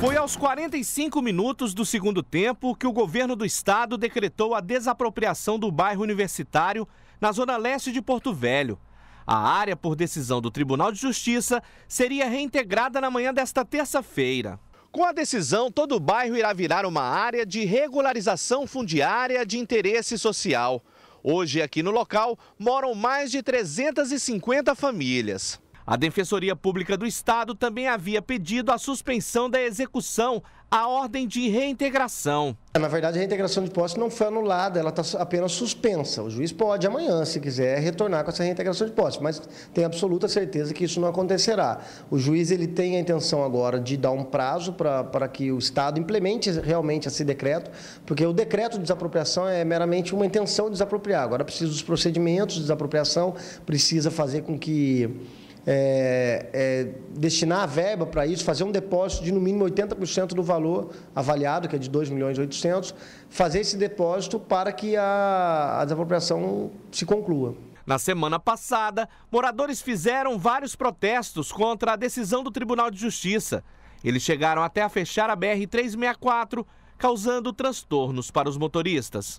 Foi aos 45 minutos do segundo tempo que o governo do estado decretou a desapropriação do bairro universitário na zona leste de Porto Velho. A área, por decisão do Tribunal de Justiça, seria reintegrada na manhã desta terça-feira. Com a decisão, todo o bairro irá virar uma área de regularização fundiária de interesse social. Hoje, aqui no local, moram mais de 350 famílias. A Defensoria Pública do Estado também havia pedido a suspensão da execução à ordem de reintegração. Na verdade, a reintegração de posse não foi anulada, ela está apenas suspensa. O juiz pode amanhã, se quiser, retornar com essa reintegração de posse, mas tem absoluta certeza que isso não acontecerá. O juiz ele tem a intenção agora de dar um prazo para pra que o Estado implemente realmente esse decreto, porque o decreto de desapropriação é meramente uma intenção de desapropriar. Agora precisa dos procedimentos de desapropriação, precisa fazer com que é, é, destinar a verba para isso, fazer um depósito de no mínimo 80% do valor avaliado, que é de 2 milhões e 800, fazer esse depósito para que a, a desapropriação se conclua. Na semana passada, moradores fizeram vários protestos contra a decisão do Tribunal de Justiça. Eles chegaram até a fechar a BR-364, causando transtornos para os motoristas.